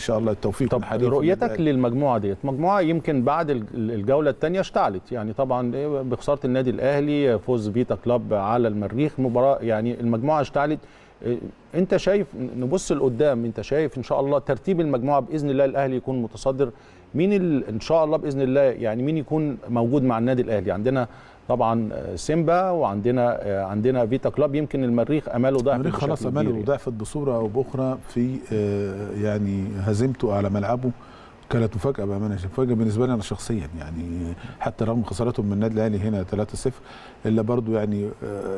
ان شاء الله التوفيق طب رؤيتك للمجموعه ديت مجموعه يمكن بعد الجوله الثانيه اشتعلت يعني طبعا بخساره النادي الاهلي فوز فيتا كلاب على المريخ مباراه يعني المجموعه اشتعلت إيه، انت شايف نبص لقدام انت شايف ان شاء الله ترتيب المجموعه باذن الله الاهلي يكون متصدر مين ان شاء الله باذن الله يعني مين يكون موجود مع النادي الاهلي عندنا طبعا آه، سيمبا وعندنا آه، عندنا فيتا كلاب يمكن المريخ اماله ضعفت المريخ خلاص اماله يعني. ضعفت بصوره او باخرى في آه، يعني هزيمته على ملعبه كانت مفاجاه بامانه مفاجاه بالنسبه لي انا شخصيا يعني حتى رغم خسارتهم من النادي الاهلي هنا 3-0 الا برضو يعني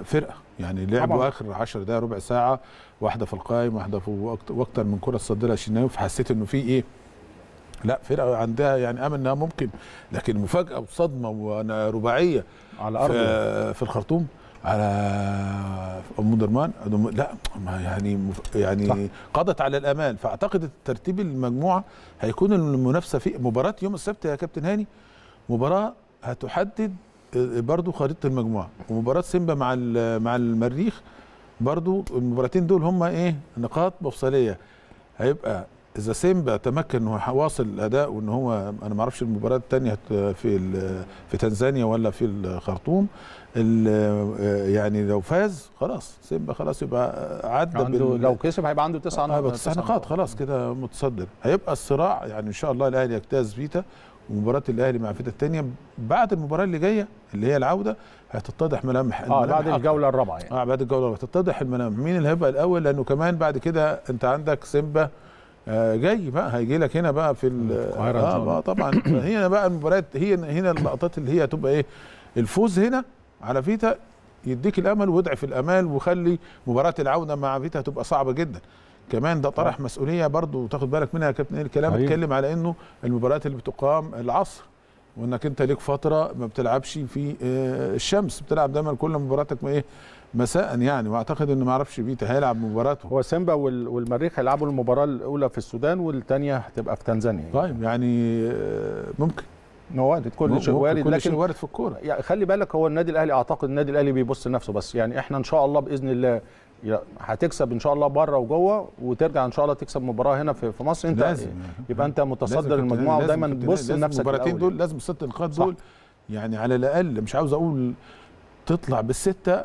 فرقه يعني لعبوا طبعا. اخر 10 دقائق ربع ساعه واحده في القائم واحده في واكثر من كره صدرها شناوي فحسيت انه في ايه لا فرقه عندها يعني امل انها ممكن لكن مفاجاه وصدمه ورباعيه على ارض في, الخرطوم على ام درمان لا يعني يعني صح. قضت على الامان فاعتقد ترتيب المجموعه هيكون المنافسه في مباراه يوم السبت يا كابتن هاني مباراه هتحدد برضو خريطه المجموعه ومباراه سيمبا مع مع المريخ برضو المباراتين دول هم ايه نقاط مفصليه هيبقى اذا سيمبا تمكن يواصل اداء وان هو انا ما اعرفش المباراه الثانيه في في تنزانيا ولا في الخرطوم آه، يعني لو فاز خلاص سيمبا خلاص يبقى عدى عنده لو كسب هيبقى عنده تسع نقاط هيبقى تسع نقاط خلاص كده متصدر هيبقى الصراع يعني ان شاء الله الاهلي يجتاز فيتا ومباراه الاهلي مع فيتا الثانيه بعد المباراه اللي جايه اللي هي العوده هتتضح ملامح اه بعد الجوله الرابعه يعني اه بعد الجوله الرابعه تتضح الملامح مين اللي هيبقى الاول لانه كمان بعد كده انت عندك سيمبا آه، جاي بقى هيجي لك هنا بقى في آه، القاهره آه طبعا هنا بقى المباريات هي هنا اللقطات اللي هي هتبقى ايه الفوز هنا على فيتا يديك الامل ويضعف الامال وخلي مباراه العوده مع فيتا هتبقى صعبه جدا كمان ده طرح آه. مسؤوليه برضو تاخد بالك منها يا كابتن إيه الكلام اتكلم على انه المباريات اللي بتقام العصر وانك انت ليك فتره ما بتلعبش في آه، الشمس بتلعب دايما كل مباراتك ما ايه مساء يعني واعتقد انه ما اعرفش بيتا هيلعب مباراته هو سيمبا والمريخ هيلعبوا المباراه الاولى في السودان والثانيه هتبقى في تنزانيا طيب يعني آه، ممكن وارد كل شيء وارد كل لكن وارد في الكوره يعني خلي بالك هو النادي الاهلي اعتقد النادي الاهلي بيبص لنفسه بس يعني احنا ان شاء الله باذن الله هتكسب ان شاء الله بره وجوه وترجع ان شاء الله تكسب مباراه هنا في مصر انت لازم. يبقى انت متصدر المجموعه ودايما تبص لنفسك المباراتين دول لازم الست نقاط دول يعني على الاقل مش عاوز اقول تطلع بالسته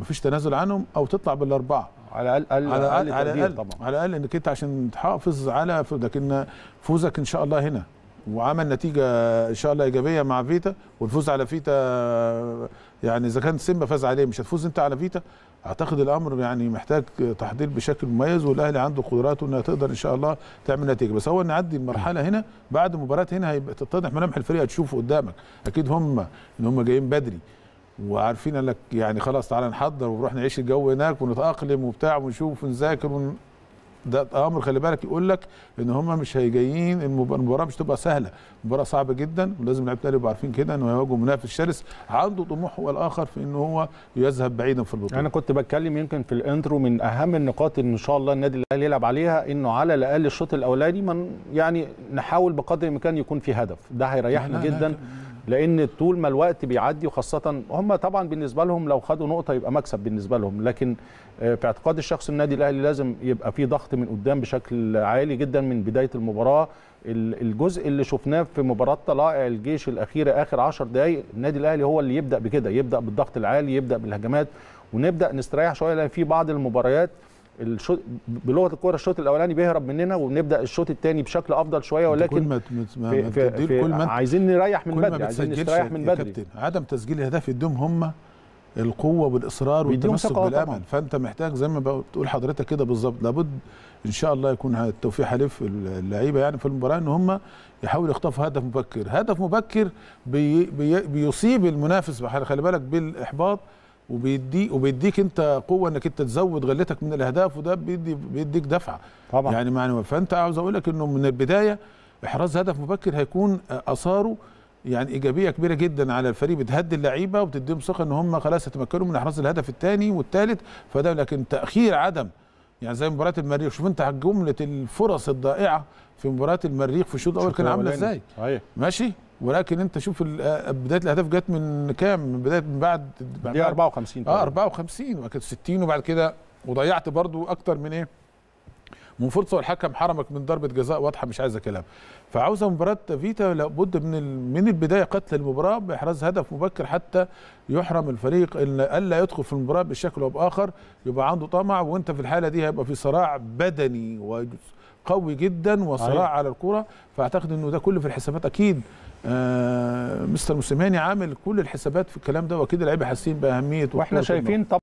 مفيش تنازل عنهم او تطلع بالاربعه على الاقل على الاقل على الاقل طبعا على الاقل انك انت عشان تحافظ على لكن فوزك ان شاء الله هنا وعمل نتيجه ان شاء الله ايجابيه مع فيتا والفوز على فيتا يعني اذا كان سيمبا فاز عليه مش هتفوز انت على فيتا اعتقد الامر يعني محتاج تحضير بشكل مميز والاهلي عنده قدراته انها تقدر ان شاء الله تعمل نتيجه بس هو نعدي المرحله هنا بعد مباراه هنا هيبقى تتضح ملامح الفريق هتشوفه قدامك اكيد هم ان هم جايين بدري وعارفين انك يعني خلاص تعالى نحضر ونروح نعيش الجو هناك ونتاقلم وبتاع ونشوف ونذاكر ون... ده امر خلي بالك يقول لك ان هم مش هيجايين المباراه مش تبقى سهله المباراه صعبه جدا ولازم لعيبه الاهلي يبقوا عارفين كده انه هيواجهوا منافس شرس عنده طموح هو الاخر في ان هو يذهب بعيدا في البطوله انا كنت بتكلم يمكن في الانترو من اهم النقاط اللي ان شاء الله النادي الاهلي يلعب عليها انه على الاقل الشوط الاولاني من يعني نحاول بقدر الامكان يكون في هدف ده هيريحنا جدا لان طول ما الوقت بيعدي وخاصه هم طبعا بالنسبه لهم لو خدوا نقطه يبقى مكسب بالنسبه لهم لكن آه، في اعتقاد الشخص النادي الاهلي لازم يبقى في ضغط من قدام بشكل عالي جدا من بدايه المباراه الجزء اللي شفناه في مباراه طلائع الجيش الاخيره اخر 10 دقائق النادي الاهلي هو اللي يبدا بكده يبدا بالضغط العالي يبدا بالهجمات ونبدا نستريح شويه لان في بعض المباريات الشوط بلغه الكوره الشوط الاولاني بيهرب مننا وبنبدا الشوط الثاني بشكل افضل شويه ولكن كل ما في في في كل ما عايزين نريح من بدري عايزين نستريح من بدري عدم تسجيل الاهداف يدوم هم القوه والاصرار والتمسك بالامل فانت محتاج زي ما بتقول حضرتك كده بالظبط لابد ان شاء الله يكون التوفيق حليف اللعيبه يعني في المباراه ان هم يحاولوا يخطفوا هدف مبكر هدف مبكر بي بي بيصيب المنافس خلي بالك بالاحباط وبيدي وبيديك انت قوه انك انت تزود غلتك من الاهداف وده بيدي بيديك دفعه طبعا يعني معنى فانت عاوز اقول لك انه من البدايه احراز هدف مبكر هيكون اثاره يعني ايجابيه كبيره جدا على الفريق بتهدي اللعيبه وبتديهم ثقه ان هم خلاص يتمكنوا من احراز الهدف الثاني والثالث فده لكن تاخير عدم يعني زي مباراه المريخ شوف انت جمله الفرص الضائعه في مباراه المريخ في الشوط الاول كان عامله ازاي ماشي ولكن انت شوف آه، بدايه الاهداف جت من كام؟ من بدايه من بعد بعد دي 54 اه 54 وكانت 60 وبعد كده وضيعت برضو اكتر من ايه؟ من فرصه والحكم حرمك من ضربه جزاء واضحه مش عايزه كلام فعاوزه مباراه فيتا لابد من من البدايه قتل المباراه باحراز هدف مبكر حتى يحرم الفريق ان الا يدخل في المباراه بشكل او باخر يبقى عنده طمع وانت في الحاله دي هيبقى في صراع بدني قوي جدا وصراع أيوة. على الكره فاعتقد انه ده كله في الحسابات اكيد آه مستر موسيماني عامل كل الحسابات في الكلام ده واكيد اللعيبه حاسين باهميه واحنا شايفين طبعا